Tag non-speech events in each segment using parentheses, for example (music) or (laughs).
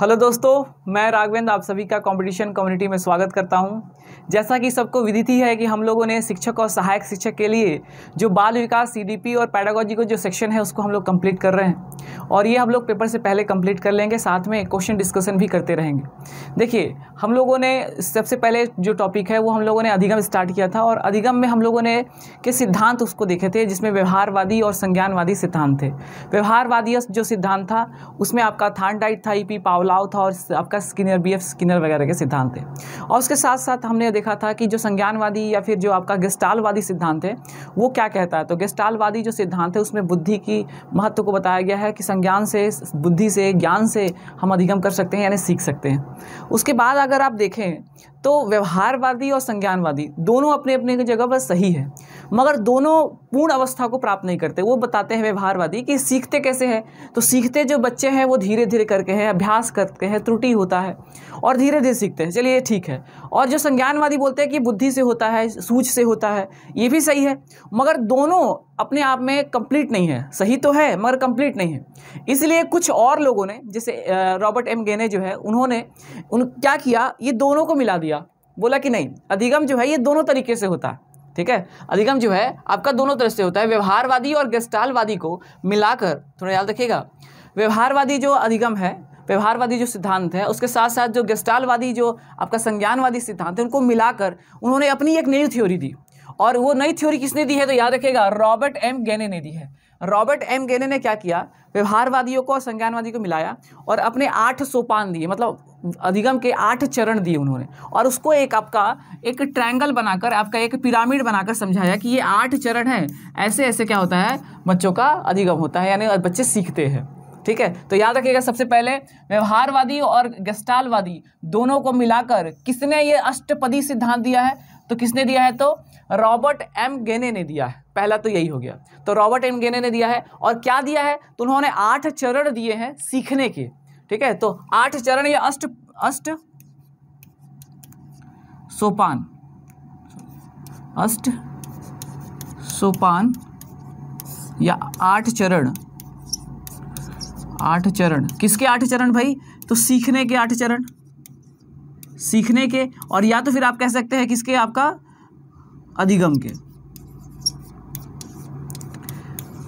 Hello दोस्तों मैं राघवेंद्र आप सभी का कंपटीशन कम्युनिटी में स्वागत करता हूं जैसा कि सबको विदित ही है कि हम लोगों ने शिक्षक और सहायक शिक्षक के लिए जो बाल विकास सीडीपी और पैडागोजी का जो सेक्शन है उसको हम लोग कंप्लीट कर रहे हैं और ये हम लोग पेपर से पहले कंप्लीट कर लेंगे साथ में क्वेश्चन डिस्कशन भी करते रहेंगे देखिए हम लोगों ने सबसे पहले जो टॉपिक है वो हम लोगों ने अधिगम स्टार्ट किया था और अधिगम में हम लोगों ने के सिद्धांत उसको देखे थे जिसमें व्यवहारवादी और संज्ञानवादी सिद्धांत थे व्यवहारवादी जो सिद्धांत था उसमें आपका थान डाइट था ई पी पावला फैलाव था और आपका स्किनर बी एफ स्किनर वगैरह के सिद्धांत थे और उसके साथ साथ हमने देखा था कि जो संज्ञानवादी या फिर जो आपका गेस्टालवादी सिद्धांत है वो क्या कहता है तो गेस्टालवादी जो सिद्धांत है उसमें बुद्धि की महत्व को बताया गया है कि संज्ञान से बुद्धि से ज्ञान से हम अधिगम कर सकते हैं यानी सीख सकते हैं उसके बाद अगर आप देखें तो व्यवहारवादी और संज्ञानवादी दोनों अपने अपने की जगह पर सही है मगर दोनों पूर्ण अवस्था को प्राप्त नहीं करते वो बताते हैं व्यवहारवादी कि सीखते कैसे हैं तो सीखते जो बच्चे हैं वो धीरे धीरे करके हैं अभ्यास करते हैं त्रुटि होता है और धीरे धीरे सीखते हैं चलिए ठीक है और जो संज्ञानवादी बोलते हैं कि बुद्धि से होता है सूझ से होता है ये भी सही है मगर दोनों अपने आप में कंप्लीट नहीं है सही तो है मगर कंप्लीट नहीं है इसलिए कुछ और लोगों ने जैसे रॉबर्ट एम गेने जो है उन्होंने उन क्या किया ये दोनों को मिला दिया बोला कि नहीं अधिगम जो है ये दोनों तरीके से होता है ठीक है अधिगम जो है आपका दोनों तरह से होता है व्यवहारवादी और गेस्टालवादी को मिलाकर थोड़ा याद रखिएगा व्यवहारवादी जो अधिगम है व्यवहारवादी जो सिद्धांत है उसके साथ साथ जो गेस्टालवादी जो आपका संज्ञानवादी सिद्धांत है उनको मिलाकर उन्होंने अपनी एक नई थ्योरी दी और वो नई थ्योरी किसने दी है तो याद रखेगा रॉबर्ट एम गेने ने दी है रॉबर्ट एम गेने ने क्या किया व्यवहारवादियों को और संज्ञानवादी को मिलाया और अपने आठ सोपान दिए मतलब अधिगम के आठ चरण दिए उन्होंने और उसको एक आपका एक ट्रायंगल बनाकर आपका एक पिरामिड बनाकर समझाया कि ये आठ चरण हैं ऐसे ऐसे क्या होता है बच्चों का अधिगम होता है यानी बच्चे सीखते हैं ठीक है तो याद रखिएगा सबसे पहले व्यवहारवादी और गस्टालवादी दोनों को मिलाकर किसने ये अष्टपदी सिद्धांत दिया है तो किसने दिया है तो रॉबर्ट एम गेने ने दिया है पहला तो यही हो गया तो रॉबर्ट एम गेने ने दिया है और क्या दिया है तो उन्होंने आठ चरण दिए हैं सीखने के ठीक है तो आठ चरण या अष्ट अष्ट सोपान अष्ट सोपान या आठ चरण आठ चरण किसके आठ चरण भाई तो सीखने के आठ चरण सीखने के और या तो फिर आप कह सकते हैं किसके आपका अधिगम के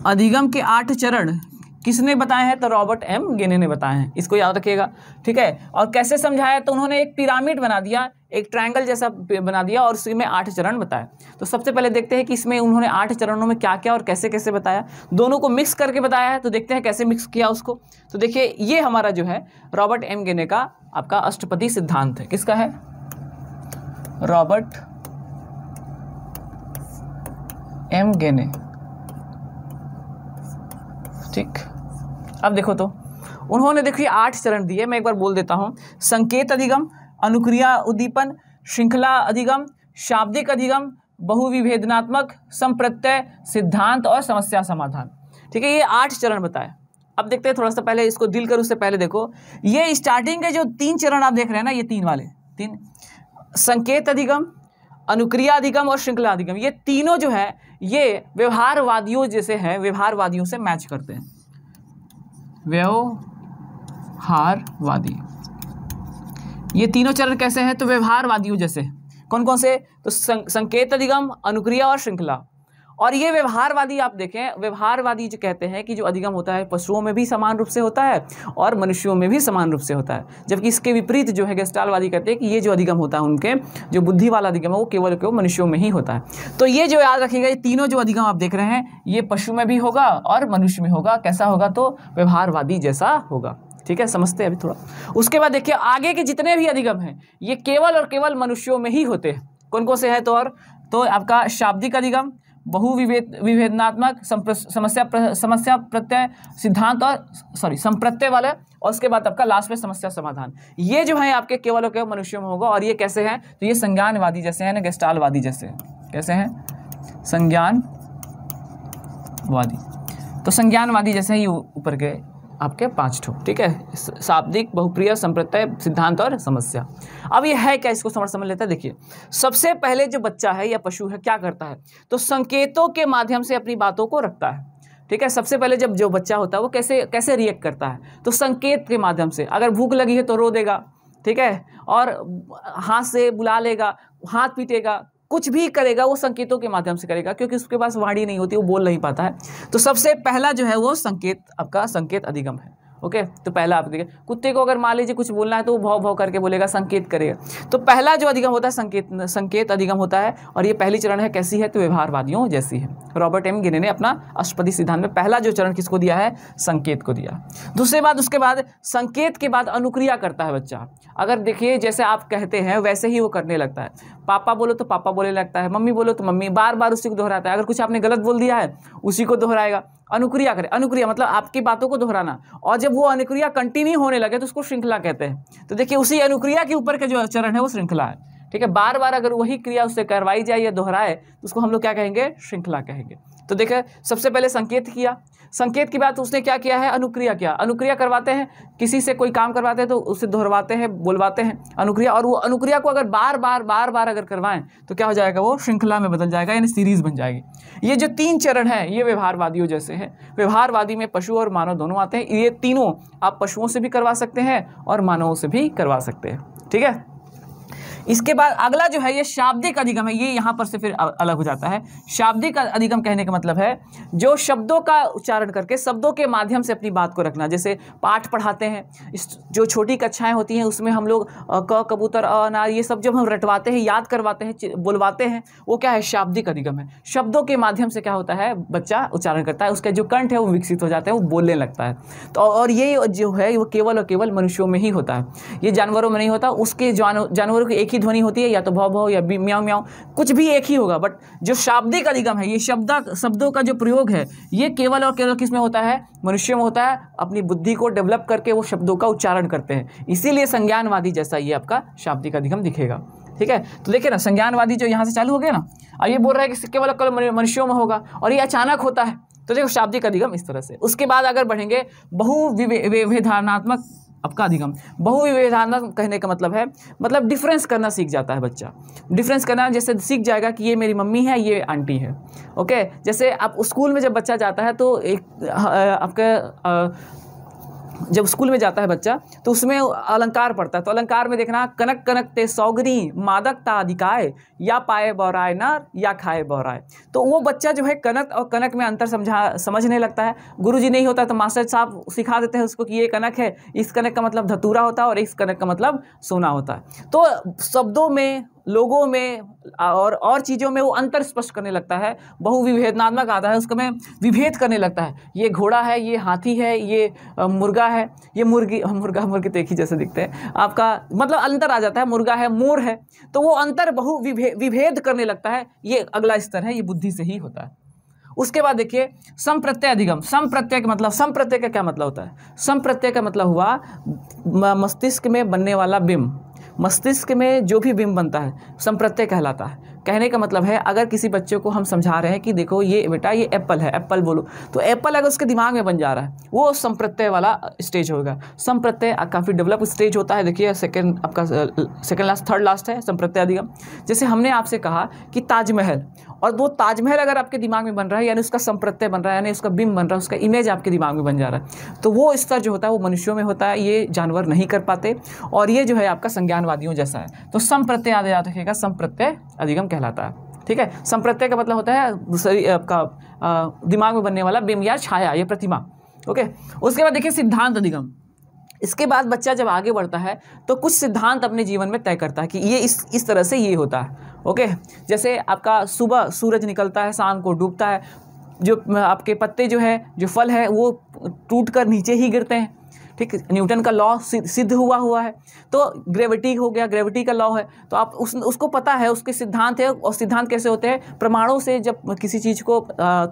अधिगम के आठ चरण किसने बताया है तो रॉबर्ट एम गेने ने बताया है इसको याद रखिएगा ठीक है और कैसे समझाया तो उन्होंने एक पिरामिड बना दिया एक ट्रायंगल जैसा बना दिया और उसमें आठ चरण बताया तो सबसे पहले देखते हैं कि इसमें उन्होंने आठ चरणों में क्या क्या और कैसे कैसे बताया दोनों को मिक्स करके बताया है तो देखते हैं कैसे मिक्स किया उसको तो देखिए ये हमारा जो है रॉबर्ट एम गेने का आपका अष्टपति सिद्धांत है किसका है रॉबर्ट एम गेने ठीक अब देखो तो उन्होंने देखिए आठ चरण दिए मैं एक बार बोल देता हूँ संकेत अधिगम अनुक्रिया उद्दीपन श्रृंखला अधिगम शाब्दिक अधिगम बहुविभेदनात्मक संप्रत्यय सिद्धांत और समस्या समाधान ठीक है ये आठ चरण बताए अब देखते हैं थोड़ा सा पहले इसको दिल कर उससे पहले देखो ये स्टार्टिंग के जो तीन चरण आप देख रहे हैं ना ये तीन वाले तीन संकेत अधिगम अनुक्रिया अधिगम और श्रृंखला अधिगम ये तीनों जो है ये व्यवहारवादियों जैसे हैं व्यवहारवादियों से मैच करते हैं व्यवहारवादी ये तीनों चरण कैसे हैं तो व्यवहारवादियों जैसे कौन कौन से तो संकेत अधिगम अनुक्रिया और श्रृंखला और ये व्यवहारवादी आप देखें व्यवहारवादी जो कहते हैं कि जो अधिगम होता है पशुओं में भी समान रूप से होता है और मनुष्यों में भी समान रूप से होता है जबकि इसके विपरीत जो है गेस्टालवादी कहते हैं कि ये जो अधिगम होता है उनके जो बुद्धि वाला अधिगम है वो केवल केवल मनुष्यों में ही होता है तो ये जो याद रखेगा ये तीनों जो अधिगम आप देख रहे हैं ये पशु में भी होगा और मनुष्य में होगा कैसा होगा तो व्यवहारवादी जैसा होगा ठीक है समझते हैं अभी थोड़ा उसके बाद देखिए आगे के जितने भी अधिगम हैं ये केवल और केवल मनुष्यों में ही होते हैं कौन कौन से है तो और तो आपका शाब्दिक अधिगम बहुविवेद विभेदनात्मक समस्या प्र, समस्या प्रत्यय सिद्धांत और सॉरी संप्रत्यय वाले और उसके बाद आपका लास्ट में समस्या समाधान ये जो है आपके केवल और केवल मनुष्य में होगा और ये कैसे हैं तो ये संज्ञानवादी जैसे हैं ना गेस्टालवादी जैसे हैं कैसे हैं संज्ञानवादी तो संज्ञानवादी जैसे ही ऊपर के आपके पांच ठो ठीक है शाब्दिक बहुप्रिय संप्रत्यय सिद्धांत और समस्या अब ये है क्या इसको समझ समझ लेता है देखिए सबसे पहले जो बच्चा है या पशु है क्या करता है तो संकेतों के माध्यम से अपनी बातों को रखता है ठीक है सबसे पहले जब जो बच्चा होता है वो कैसे कैसे रिएक्ट करता है तो संकेत के माध्यम से अगर भूख लगी है तो रो देगा ठीक है और हाथ से बुला लेगा हाथ पीटेगा कुछ भी करेगा वो संकेतों के माध्यम से करेगा क्योंकि उसके पास वाणी नहीं होती वो बोल नहीं पाता है तो सबसे पहला जो है वो संकेत आपका संकेत अधिगम है ओके तो पहला आप देखिए कुत्ते को अगर मान लीजिए कुछ बोलना है तो वो भाव भाव करके बोलेगा संकेत करेगा तो पहला जो अधिगम होता है संकेत संकेत अधिगम होता है और ये पहली चरण है कैसी है तो व्यवहारवादियों जैसी है रॉबर्ट एम गिने ने अपना अष्टपति सिद्धांत में पहला जो चरण किसको दिया है संकेत को दिया दूसरे बात उसके बाद संकेत के बाद अनुक्रिया करता है बच्चा अगर देखिए जैसे आप कहते हैं वैसे ही वो करने लगता है पापा बोलो तो पापा बोलने लगता है मम्मी बोलो तो मम्मी बार बार उसी को दोहराता है अगर कुछ आपने गलत बोल दिया है उसी को दोहराएगा अनुक्रिया करे अनुक्रिया मतलब आपकी बातों को दोहराना और जब वो अनुक्रिया कंटिन्यू होने लगे तो उसको श्रृंखला कहते हैं तो देखिए उसी अनुक्रिया के ऊपर के जो चरण है वो श्रृंखला है ठीक है बार बार अगर वही क्रिया उससे करवाई जाए या दोहराए तो उसको हम लोग क्या कहेंगे श्रृंखला कहेंगे तो देखें सबसे पहले संकेत किया संकेत की बात उसने क्या किया है अनुक्रिया किया अनुक्रिया करवाते हैं किसी से कोई काम करवाते हैं तो उसे दोहरवाते हैं बोलवाते हैं अनुक्रिया और वो अनुक्रिया को अगर बार बार बार बार अगर करवाएं तो क्या हो जाएगा वो श्रृंखला में बदल जाएगा यानी सीरीज बन जाएगी ये जो तीन चरण है ये व्यवहारवादियों जैसे है व्यवहारवादी में पशु और मानव दोनों आते हैं ये तीनों आप पशुओं से भी करवा सकते हैं और मानवों से भी करवा सकते हैं ठीक है इसके बाद अगला जो है ये शाब्दिक अधिगम है ये यहाँ पर से फिर अलग हो जाता है शाब्दिक अधिगम कहने का मतलब है जो शब्दों का उच्चारण करके शब्दों के माध्यम से अपनी बात को रखना जैसे पाठ पढ़ाते हैं जो छोटी कक्षाएँ होती हैं उसमें हम लोग क कबूतर अनार ये सब जब हम रटवाते हैं याद करवाते हैं बुलवाते हैं वो क्या है शाब्दिक अधिगम है शब्दों के माध्यम से क्या होता है बच्चा उच्चारण करता है उसका जो कंठ है वो विकसित हो जाता है वो बोलने लगता है तो और ये जो है वो केवल और केवल मनुष्यों में ही होता है ये जानवरों में नहीं होता उसके जानवरों के एक एक ही ध्वनि होती है या तो भाव भाव या म्याओ म्याओ कुछ भी एक ही होगा बट जो शाब्दिक अधिगम है ये शब्द शब्दों का जो प्रयोग है ये केवल और केवल किस में होता है मनुष्य में होता है अपनी बुद्धि को डेवलप करके वो शब्दों का उच्चारण करते हैं इसीलिए संज्ञानवादी जैसा ये आपका शाब्दिक अधिगम दिखेगा ठीक है तो देखिए ना संज्ञानवादी जो यहाँ से चालू हो गया ना अब ये बोल रहा है कि केवल केवल मनुष्यों में होगा और ये अचानक होता है तो देखो शाब्दिक अधिगम इस तरह से उसके बाद अगर बढ़ेंगे बहु विवेधारणात्मक आपका अधिगम बहुविवेधान कहने का मतलब है मतलब डिफरेंस करना सीख जाता है बच्चा डिफरेंस करना जैसे सीख जाएगा कि ये मेरी मम्मी है ये आंटी है ओके जैसे आप स्कूल में जब बच्चा जाता है तो एक आपके जब स्कूल में जाता है बच्चा तो उसमें अलंकार पढ़ता है तो अलंकार में देखना कनक कनक ते सौगरी मादकता अधिकाय या पाए बौराय नर या खाए बौराय तो वो बच्चा जो है कनक और कनक में अंतर समझा समझने लगता है गुरुजी नहीं होता तो मास्टर साहब सिखा देते हैं उसको कि ये कनक है इस कनक का मतलब धतूरा होता है और इस कनक का मतलब सोना होता है तो शब्दों में लोगों में और और चीज़ों में वो अंतर स्पष्ट करने लगता है बहुविभेदनात्मक आता है में विभेद करने लगता है ये घोड़ा है ये हाथी है ये मुर्गा है ये मुर्गी (laughs) मुर्गा मुर्गी देखी तो जैसे दिखते हैं आपका मतलब अंतर आ जाता है मुर्गा है मोर है तो वो अंतर बहु विभे, विभेद करने लगता है ये अगला स्तर है ये बुद्धि से ही होता है उसके बाद देखिए संप्रत्यय अधिगम संप्रत्यय का मतलब संप्रत्यय का क्या मतलब होता है संप्रत्यय का मतलब हुआ मस्तिष्क में बनने वाला बिंब मस्तिष्क में जो भी बिंब बनता है संप्रत्यय कहलाता है कहने का मतलब है अगर किसी बच्चे को हम समझा रहे हैं कि देखो ये बेटा ये एप्पल है एप्पल बोलो तो एप्पल अगर उसके दिमाग में बन जा रहा है वो संप्रत्यय वाला स्टेज होगा संप्रत्यय काफ़ी डेवलप स्टेज होता है देखिए सेकेंड आपका सेकेंड लास्ट थर्ड लास्ट है संप्रत्यय अधिगम जैसे हमने आपसे कहा कि ताजमहल और वो ताजमहल अगर आपके दिमाग में बन रहा है यानी उसका संप्रत्यय बन रहा है यानी उसका बिंब बन रहा है उसका इमेज आपके दिमाग में बन जा रहा है तो वो स्तर जो होता है वो मनुष्यों में होता है ये जानवर नहीं कर पाते और ये जो है आपका संज्ञानवादियों जैसा है तो संप्रत्यय याद याद रखेगा संप्रत्यय अधिगम कहते कहलाता है ठीक है संप्रत्यय का मतलब होता है दूसरी आपका दिमाग में बनने वाला बिम या छाया या प्रतिमा ओके उसके बाद देखिए सिद्धांत अधिगम इसके बाद बच्चा जब आगे बढ़ता है तो कुछ सिद्धांत अपने जीवन में तय करता है कि ये इस इस तरह से ये होता है ओके जैसे आपका सुबह सूरज निकलता है शाम को डूबता है जो आपके पत्ते जो है जो फल है वो टूट कर नीचे ही गिरते हैं ठीक न्यूटन का लॉ सिद्ध हुआ हुआ है तो ग्रेविटी हो गया ग्रेविटी का लॉ है तो आप उस उसको पता है उसके सिद्धांत है और सिद्धांत कैसे होते हैं प्रमाणों से जब किसी चीज़ को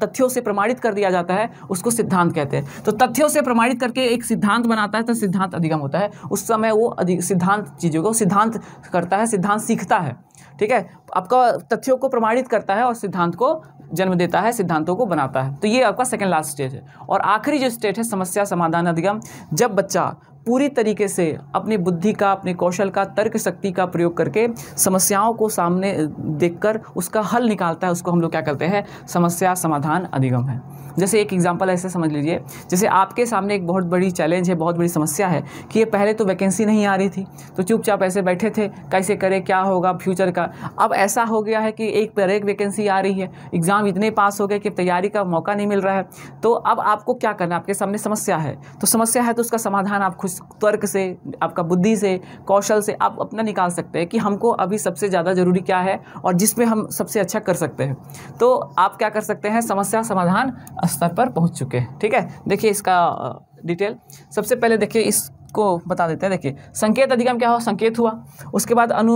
तथ्यों से प्रमाणित कर दिया जाता है उसको सिद्धांत कहते हैं तो तथ्यों से प्रमाणित करके एक सिद्धांत बनाता है तो सिद्धांत अधिगम होता है उस समय वो सिद्धांत चीज़ों को सिद्धांत करता है सिद्धांत सीखता है ठीक है आपका तथ्यों को प्रमाणित करता है और सिद्धांत को जन्म देता है सिद्धांतों को बनाता है तो ये आपका सेकेंड लास्ट स्टेज है और आखिरी जो स्टेट है समस्या समाधान अधिगम जब बच्चा पूरी तरीके से अपनी बुद्धि का अपने कौशल का तर्क शक्ति का प्रयोग करके समस्याओं को सामने देखकर उसका हल निकालता है उसको हम लोग क्या करते हैं समस्या समाधान अधिगम है जैसे एक एग्जाम्पल ऐसे समझ लीजिए जैसे आपके सामने एक बहुत बड़ी चैलेंज है बहुत बड़ी समस्या है कि ये पहले तो वैकेंसी नहीं आ रही थी तो चुपचाप ऐसे बैठे थे कैसे करें क्या होगा फ्यूचर का अब ऐसा हो गया है कि एक पर एक वैकेंसी आ रही है एग्ज़ाम इतने पास हो गए कि तैयारी का मौका नहीं मिल रहा है तो अब आपको क्या करना है आपके सामने समस्या है तो समस्या है तो उसका समाधान आप खुद तर्क से आपका बुद्धि से कौशल से आप अपना निकाल सकते हैं कि हमको अभी सबसे ज़्यादा ज़रूरी क्या है और जिसमें हम सबसे अच्छा कर सकते हैं तो आप क्या कर सकते हैं समस्या समाधान स्तर पर पहुँच चुके हैं ठीक है देखिए इसका डिटेल सबसे पहले देखिए इस को बता देते हैं देखिए संकेत अधिगम क्या हो संकेत हुआ उसके बाद अनु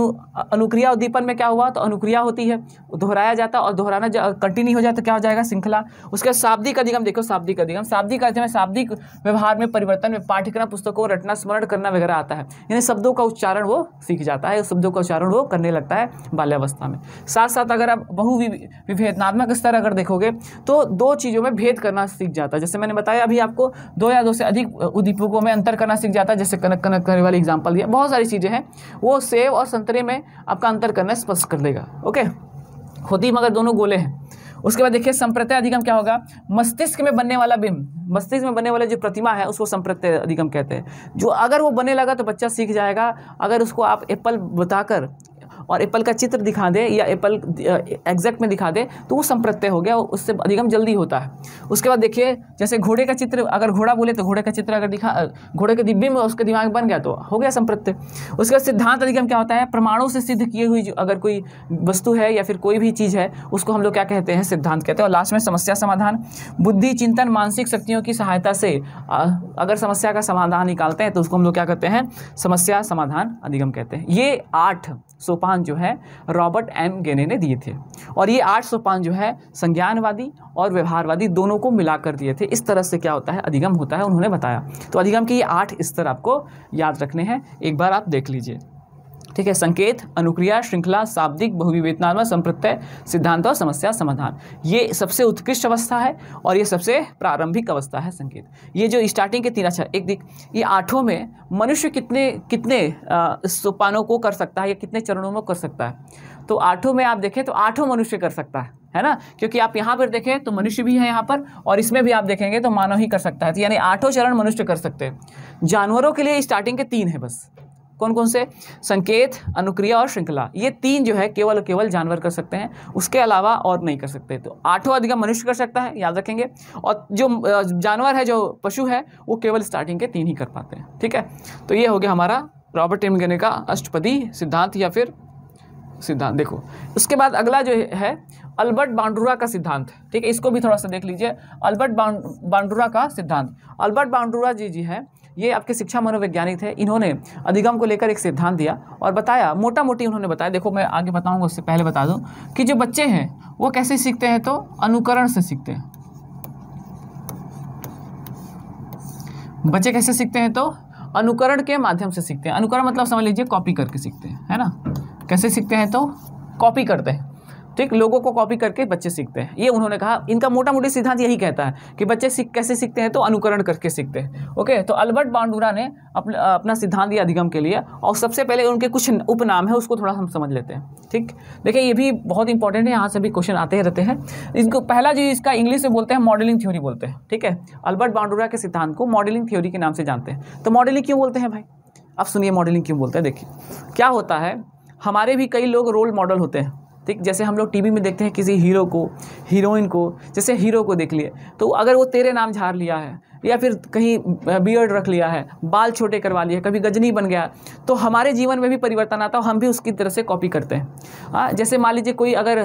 अनुक्रिया उद्दीपन में क्या हुआ तो अनुक्रिया होती है दोहराया जाता और दोहराना जा, कंटिन्यू हो जाए तो क्या हो जाएगा श्रृंखला उसके बाद शाब्दिक अधिगम देखो शाब्दिक अधिगम शाब्दिक अधिगम शाब्दिक व्यवहार में परिवर्तन में पाठ्यक्रम पुस्तकों को रटना स्मरण करना वगैरह आता है यानी शब्दों का उच्चारण वो सीख जाता है शब्दों का उच्चारण वो करने लगता है बाल्यावस्था में साथ साथ अगर आप बहुविभेदनात्मक विभेदनात्मक स्तर अगर देखोगे तो दो चीज़ों में भेद करना सीख जाता है जैसे मैंने बताया अभी आपको दो या दो से अधिक उद्दीपकों में अंतर करना सीख जाता है जाता है जैसे कनक कनक करने वाली एग्जाम्पल दिया बहुत सारी चीज़ें हैं वो सेब और संतरे में आपका अंतर करना स्पष्ट कर देगा ओके होती मगर दोनों गोले हैं उसके बाद देखिए संप्रत्यय अधिगम क्या होगा मस्तिष्क में बनने वाला बिंब मस्तिष्क में बनने वाला जो प्रतिमा है उसको संप्रत्यय अधिगम कहते हैं जो अगर वो बने लगा तो बच्चा सीख जाएगा अगर उसको आप एप्पल बताकर और एप्पल का चित्र दिखा दे या एप्पल एग्जैक्ट में दिखा दे तो वो संप्रत्यय हो गया उससे अधिगम जल्दी होता है उसके बाद देखिए जैसे घोड़े का चित्र अगर घोड़ा बोले तो घोड़े का चित्र अगर दिखा घोड़े के दिव्य में उसके दिमाग बन गया तो हो गया संप्रत्यय उसके बाद सिद्धांत अधिगम क्या होता है प्रमाणों से सिद्ध किए हुई अगर कोई वस्तु है या फिर कोई भी चीज़ है उसको हम लोग क्या कहते हैं सिद्धांत कहते हैं और लास्ट में समस्या समाधान बुद्धि चिंतन मानसिक शक्तियों की सहायता से अगर समस्या का समाधान निकालते हैं तो उसको हम लोग क्या कहते हैं समस्या समाधान अधिगम कहते हैं ये आठ सोपान पान जो है रॉबर्ट एम गेने ने दिए थे और ये आठ सौ पान जो है संज्ञानवादी और व्यवहारवादी दोनों को मिलाकर दिए थे इस तरह से क्या होता है अधिगम होता है उन्होंने बताया तो अधिगम के ये आठ स्तर आपको याद रखने हैं एक बार आप देख लीजिए ठीक है संकेत अनुक्रिया श्रृंखला शाब्दिक बहुविवेचनात्मक संप्रत्यय सिद्धांत और समस्या समाधान ये सबसे उत्कृष्ट अवस्था है और ये सबसे प्रारंभिक अवस्था है संकेत ये जो स्टार्टिंग के तीन अच्छा एक दिख ये आठों में मनुष्य कितने कितने सोपानों को कर सकता है या कितने चरणों में कर सकता है तो आठों में आप देखें तो आठों मनुष्य कर सकता है है ना क्योंकि आप यहाँ पर देखें तो मनुष्य भी है यहाँ पर और इसमें भी आप देखेंगे तो मानव ही कर सकता है तो यानी आठों चरण मनुष्य कर सकते हैं जानवरों के लिए स्टार्टिंग के तीन है बस कौन कौन से संकेत अनुक्रिया और श्रृंखला ये तीन जो है केवल और केवल जानवर कर सकते हैं उसके अलावा और नहीं कर सकते तो आठों अधिगम मनुष्य कर सकता है याद रखेंगे और जो जानवर है जो पशु है वो केवल स्टार्टिंग के तीन ही कर पाते हैं ठीक है तो ये हो गया हमारा रॉबर्ट एमगेने का अष्टपदी सिद्धांत या फिर सिद्धांत देखो उसके बाद अगला जो है अल्बर्ट बाउंडुरा का सिद्धांत ठीक है इसको भी थोड़ा सा देख लीजिए अल्बर्ट बाउंडुरा का सिद्धांत अल्बर्ट बाउंडुरा जी जी है ये आपके शिक्षा मनोवैज्ञानिक थे इन्होंने अधिगम को लेकर एक सिद्धांत दिया और बताया मोटा मोटी उन्होंने बताया देखो मैं आगे बताऊँगा उससे पहले बता दूं कि जो बच्चे हैं वो कैसे सीखते हैं तो अनुकरण से सीखते हैं बच्चे कैसे सीखते हैं तो अनुकरण के माध्यम से सीखते हैं अनुकरण मतलब समझ लीजिए कॉपी करके सीखते हैं है ना कैसे सीखते हैं तो कॉपी करते हैं ठीक तो लोगों को कॉपी करके बच्चे सीखते हैं ये उन्होंने कहा इनका मोटा मोटी सिद्धांत यही कहता है कि बच्चे सीख कैसे सीखते हैं तो अनुकरण करके सीखते हैं ओके तो अल्बर्ट बांडूरा ने अपने अपना सिद्धांत दिया अधिगम के लिए और सबसे पहले उनके कुछ उपनाम है उसको थोड़ा हम समझ लेते हैं ठीक देखिए ये भी बहुत इंपॉर्टेंट है यहाँ से भी क्वेश्चन आते रहते हैं इसको पहला जो इसका इंग्लिश में बोलते हैं मॉडलिंग थ्योरी बोलते हैं ठीक है अल्बर्ट बांडूरा के सिद्धांत को मॉडलिंग थ्योरी के नाम से जानते हैं तो मॉडलिंग क्यों बोलते हैं भाई अब सुनिए मॉडलिंग क्यों बोलते हैं देखिए क्या होता है हमारे भी कई लोग रोल मॉडल होते हैं ठीक जैसे हम लोग टीवी में देखते हैं किसी हीरो को हीरोइन को जैसे हीरो को देख लिए तो अगर वो तेरे नाम झाड़ लिया है या फिर कहीं बियर्ड रख लिया है बाल छोटे करवा लिए कभी गजनी बन गया तो हमारे जीवन में भी परिवर्तन आता है हम भी उसकी तरह से कॉपी करते हैं आ, जैसे मान लीजिए कोई अगर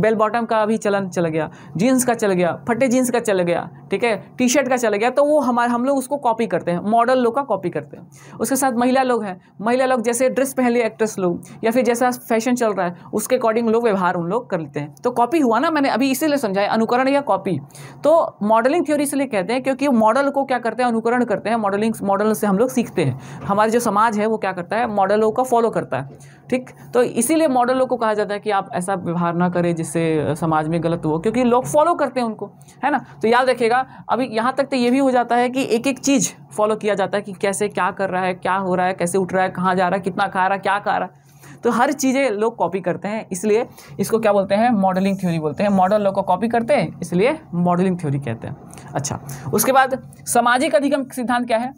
बेल बॉटम का भी चलन चला गया जीन्स का चल गया फटे जीन्स का चल गया ठीक है टी शर्ट का चला गया तो वो हमारे हम लोग उसको कॉपी करते हैं मॉडल लोग का कॉपी करते हैं उसके साथ महिला लोग हैं महिला लोग जैसे ड्रेस पहन लिए एक्ट्रेस लोग या फिर जैसा फैशन चल रहा है उसके अकॉर्डिंग लोग व्यवहार उन लोग कर लेते हैं तो कॉपी हुआ ना मैंने अभी इसीलिए समझाया अनुकरण या कॉपी तो मॉडलिंग थ्योरी इसलिए कहते हैं क्योंकि मॉडल को क्या करते हैं अनुकरण करते हैं मॉडलिंग मॉडल से हम लोग सीखते हैं हमारे जो समाज है वो क्या करता है मॉडलों का फॉलो करता है ठीक तो इसीलिए मॉडलों को कहा जाता है कि आप ऐसा व्यवहार ना करें जिससे समाज में गलत हो क्योंकि लोग फॉलो करते हैं उनको है ना तो याद रखिएगा अभी यहाँ तक तो ये भी हो जाता है कि एक एक चीज़ फॉलो किया जाता है कि कैसे क्या कर रहा है क्या हो रहा है कैसे उठ रहा है कहाँ जा रहा है कितना खा रहा है क्या खा रहा है तो हर चीज़ें लोग कॉपी करते हैं इसलिए इसको क्या बोलते हैं मॉडलिंग थ्योरी बोलते हैं मॉडल लोग को कॉपी करते हैं इसलिए मॉडलिंग थ्योरी कहते हैं अच्छा उसके बाद सामाजिक अधिगम सिद्धांत क्या है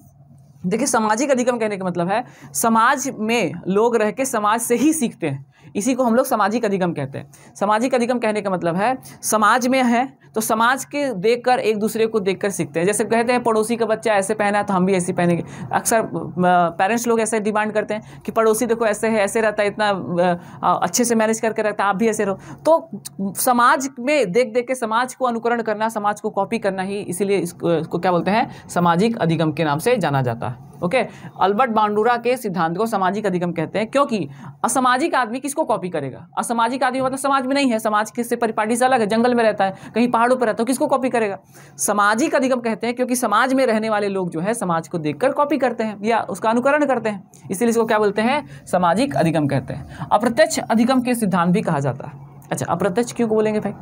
देखिए सामाजिक अधिगम कहने का मतलब है समाज में लोग रह के समाज से ही सीखते हैं इसी को हम लोग सामाजिक अधिगम कहते हैं सामाजिक अधिगम कहने का मतलब है समाज में है तो समाज के देखकर एक दूसरे को देखकर सीखते हैं जैसे कहते हैं पड़ोसी का बच्चा ऐसे पहना तो हम भी ऐसे पहनेंगे अक्सर पेरेंट्स लोग ऐसे डिमांड करते हैं कि पड़ोसी देखो ऐसे है ऐसे रहता है इतना अच्छे से मैनेज करके रहता है आप भी ऐसे रहो तो समाज में देख देख के समाज को अनुकरण करना समाज को कॉपी करना ही इसीलिए इसको, इसको क्या बोलते हैं सामाजिक अधिगम के नाम से जाना जाता है ओके अल्बर्ट बांडूरा के सिद्धांत को सामाजिक अधिगम कहते हैं क्योंकि असामाजिक आदमी किसको कॉपी करेगा असामाजिक आदमी मतलब समाज में नहीं है समाज किससे परिपाटी से अलग है जंगल में रहता है कहीं पहाड़ पहाड़ों पर रहता हो किसको कॉपी करेगा सामाजिक अधिगम कहते हैं क्योंकि समाज में रहने वाले लोग जो है समाज को देखकर कॉपी करते हैं या उसका अनुकरण करते हैं इसीलिए इसको क्या बोलते हैं सामाजिक अधिगम कहते हैं अप्रत्यक्ष अधिगम के सिद्धांत भी कहा जाता है अच्छा अप्रत्यक्ष क्यों बोलेंगे भाई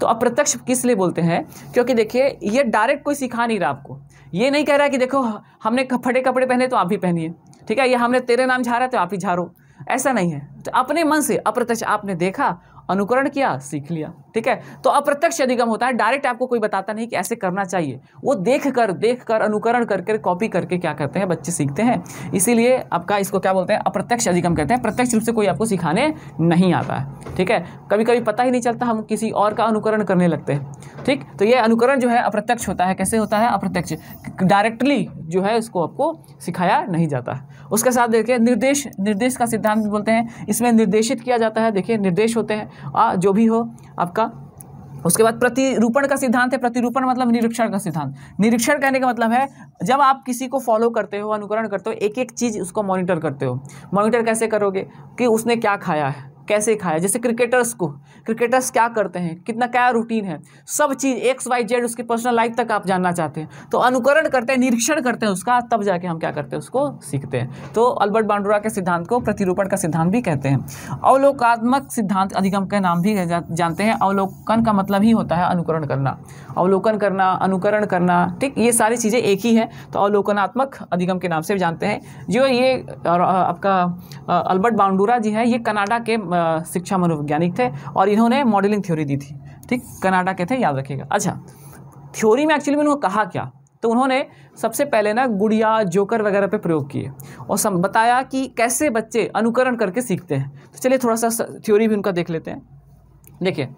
तो अप्रत्यक्ष किस लिए बोलते हैं क्योंकि देखिए ये डायरेक्ट कोई सिखा नहीं रहा आपको ये नहीं कह रहा कि देखो हमने फटे कपड़े पहने तो आप भी पहनिए ठीक है ये हमने तेरे नाम झारा तो आप ही झारो ऐसा नहीं है तो अपने मन से अप्रत्यक्ष आपने देखा अनुकरण किया सीख लिया ठीक है तो अप्रत्यक्ष अधिगम होता है डायरेक्ट आपको कोई बताता नहीं कि ऐसे करना चाहिए वो देख कर देख कर अनुकरण करके कॉपी करके क्या करते हैं बच्चे सीखते हैं इसीलिए आपका इसको क्या बोलते हैं अप्रत्यक्ष अधिगम कहते हैं प्रत्यक्ष रूप से कोई आपको सिखाने नहीं आता है ठीक है कभी कभी पता ही नहीं चलता हम किसी और का अनुकरण करने लगते हैं ठीक तो ये अनुकरण जो है अप्रत्यक्ष होता है कैसे होता है अप्रत्यक्ष डायरेक्टली जो है उसको आपको सिखाया नहीं जाता उसके साथ देखिए निर्देश निर्देश का सिद्धांत बोलते हैं इसमें निर्देशित किया जाता है देखिए निर्देश होते हैं आ, जो भी हो आपका उसके बाद प्रतिरूपण का सिद्धांत है प्रतिरूपण मतलब निरीक्षण का सिद्धांत निरीक्षण कहने का मतलब है जब आप किसी को फॉलो करते हो अनुकरण करते हो एक एक चीज़ उसको मॉनिटर करते हो मॉनिटर कैसे करोगे कि उसने क्या खाया है कैसे खाया जैसे क्रिकेटर्स को क्रिकेटर्स क्या करते हैं कितना क्या रूटीन है सब चीज़ एक्स वाई जेड उसकी पर्सनल लाइफ तक आप जानना चाहते हैं तो अनुकरण करते हैं निरीक्षण करते हैं उसका तब जाके हम क्या करते हैं उसको सीखते हैं तो अल्बर्ट बांडुरा के सिद्धांत को प्रतिरूपण का सिद्धांत भी कहते हैं अवलोकात्मक सिद्धांत अधिगम का नाम भी जानते हैं अवलोकन का मतलब ही होता है अनुकरण करना अवलोकन करना अनुकरण करना ठीक ये सारी चीज़ें एक ही है तो अवलोकनात्मक अधिगम के नाम से जानते हैं जो ये आपका अल्बर्ट बांडुरा जी है ये कनाडा के शिक्षा मनोवैज्ञानिक थे और इन्होंने मॉडलिंग थ्योरी दी थी ठीक कनाडा के थे याद रखिएगा अच्छा थ्योरी में एक्चुअली में उन्होंने कहा क्या तो उन्होंने सबसे पहले ना गुड़िया जोकर वगैरह पे प्रयोग किए और सब बताया कि कैसे बच्चे अनुकरण करके सीखते हैं तो चलिए थोड़ा सा थ्योरी भी उनका देख लेते हैं देखिए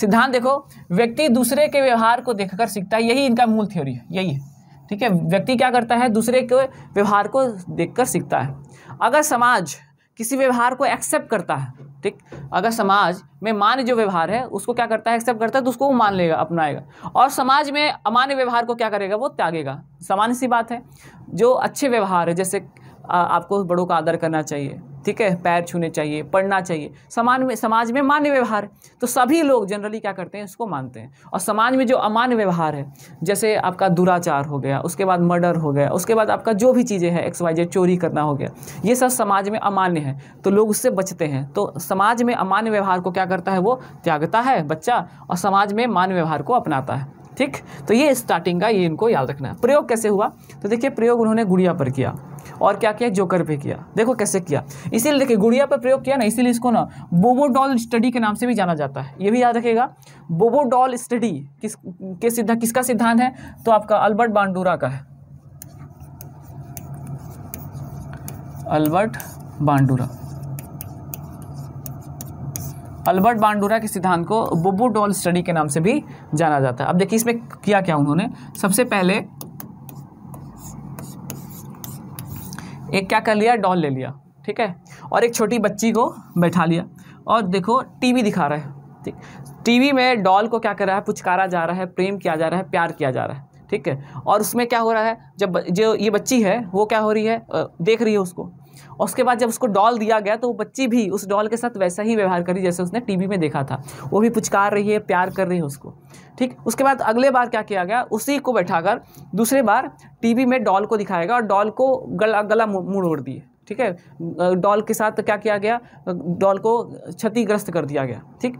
सिद्धांत देखो व्यक्ति दूसरे के व्यवहार को देखकर सीखता है यही इनका मूल थ्योरी है यही है ठीक है व्यक्ति क्या करता है दूसरे के व्यवहार को देखकर सीखता है अगर समाज किसी व्यवहार को एक्सेप्ट करता है ठीक अगर समाज में मान्य जो व्यवहार है उसको क्या करता है एक्सेप्ट करता है तो उसको वो मान लेगा अपनाएगा और समाज में अमान्य व्यवहार को क्या करेगा वो त्यागेगा सामान्य सी बात है जो अच्छे व्यवहार है जैसे आपको बड़ों का आदर करना चाहिए ठीक है पैर छूने चाहिए पढ़ना चाहिए समान में समाज में मान्य व्यवहार तो सभी लोग जनरली क्या करते हैं इसको मानते हैं और समाज में जो अमान्य व्यवहार है जैसे आपका दुराचार हो गया उसके बाद मर्डर हो गया उसके बाद आपका जो भी चीज़ें हैं एक्स वाई जेड चोरी करना हो गया ये सब समाज में अमान्य है तो लोग उससे बचते हैं तो समाज में अमान्य व्यवहार को क्या करता है वो त्यागता है बच्चा और समाज में मान्य व्यवहार को अपनाता है ठीक तो ये स्टार्टिंग का ये इनको याद रखना है प्रयोग कैसे हुआ तो देखिए प्रयोग उन्होंने गुड़िया पर किया और क्या किया जोकर पे किया देखो कैसे किया इसीलिए देखिए गुड़िया पर प्रयोग किया ना इसीलिए इसको ना बोबोडॉल स्टडी के नाम से भी जाना जाता है ये भी याद रखेगा बोबोडॉल स्टडी किस के सिद्धांत किसका सिद्धांत है तो आपका अल्बर्ट बांडूरा का है अल्बर्ट बांडूरा अल्बर्ट बांडूरा के सिद्धांत को बोबोडॉल स्टडी के नाम से भी जाना जाता है अब देखिए इसमें किया क्या उन्होंने सबसे पहले एक क्या कर लिया डॉल ले लिया ठीक है और एक छोटी बच्ची को बैठा लिया और देखो टीवी दिखा रहा है ठीक टीवी में डॉल को क्या कर रहा है पुचकारा जा रहा है प्रेम किया जा रहा है प्यार किया जा रहा है ठीक है और उसमें क्या हो रहा है जब जो ये बच्ची है वो क्या हो रही है देख रही है उसको और उसके बाद जब उसको डॉल दिया गया तो वो बच्ची भी उस डॉल के साथ वैसा ही व्यवहार करी जैसे उसने टीवी में देखा था वो भी पुचकार रही है प्यार कर रही है उसको ठीक उसके बाद अगले बार क्या किया गया उसी को बैठाकर दूसरे बार टीवी में डॉल को दिखाया गया और डॉल को गला गला मुड़ ओढ़ दिए ठीक है डॉल के साथ क्या किया गया डॉल को क्षतिग्रस्त कर दिया गया ठीक